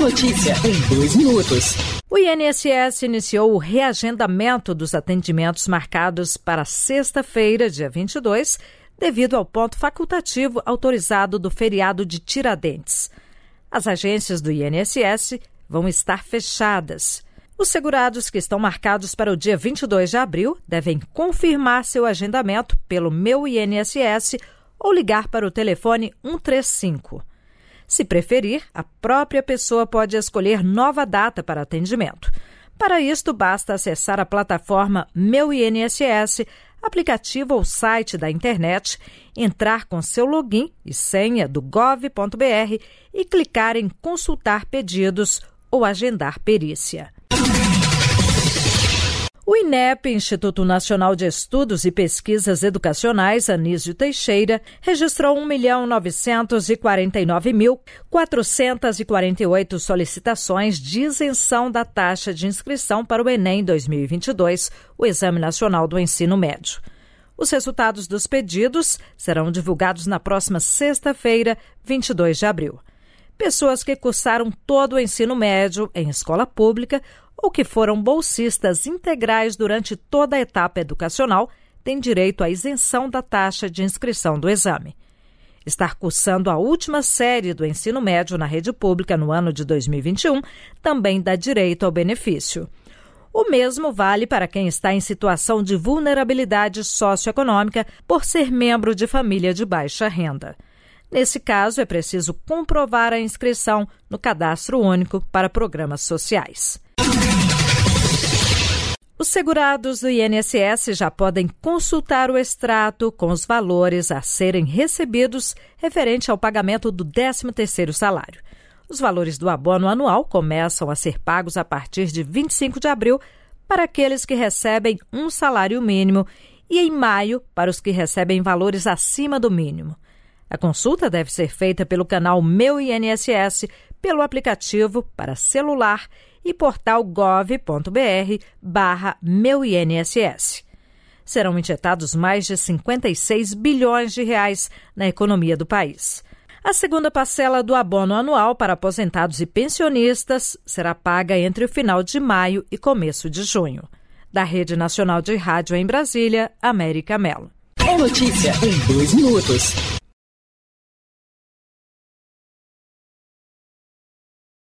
notícia em dois minutos. O INSS iniciou o reagendamento dos atendimentos marcados para sexta-feira, dia 22, devido ao ponto facultativo autorizado do feriado de Tiradentes. As agências do INSS vão estar fechadas. Os segurados que estão marcados para o dia 22 de abril devem confirmar seu agendamento pelo Meu INSS ou ligar para o telefone 135. Se preferir, a própria pessoa pode escolher nova data para atendimento. Para isto, basta acessar a plataforma Meu INSS, aplicativo ou site da internet, entrar com seu login e senha do gov.br e clicar em Consultar pedidos ou Agendar perícia. O INEP, Instituto Nacional de Estudos e Pesquisas Educacionais, Anísio Teixeira, registrou 1.949.448 solicitações de isenção da taxa de inscrição para o Enem 2022, o Exame Nacional do Ensino Médio. Os resultados dos pedidos serão divulgados na próxima sexta-feira, 22 de abril pessoas que cursaram todo o ensino médio em escola pública ou que foram bolsistas integrais durante toda a etapa educacional têm direito à isenção da taxa de inscrição do exame. Estar cursando a última série do ensino médio na rede pública no ano de 2021 também dá direito ao benefício. O mesmo vale para quem está em situação de vulnerabilidade socioeconômica por ser membro de família de baixa renda. Nesse caso, é preciso comprovar a inscrição no Cadastro Único para Programas Sociais segurados do INSS já podem consultar o extrato com os valores a serem recebidos referente ao pagamento do 13º salário. Os valores do abono anual começam a ser pagos a partir de 25 de abril para aqueles que recebem um salário mínimo e em maio para os que recebem valores acima do mínimo. A consulta deve ser feita pelo canal Meu INSS, pelo aplicativo para celular e portal gov.br barra meu INSS. Serão injetados mais de 56 bilhões de reais na economia do país. A segunda parcela do abono anual para aposentados e pensionistas será paga entre o final de maio e começo de junho. Da Rede Nacional de Rádio em Brasília, América Mello. É notícia em dois minutos.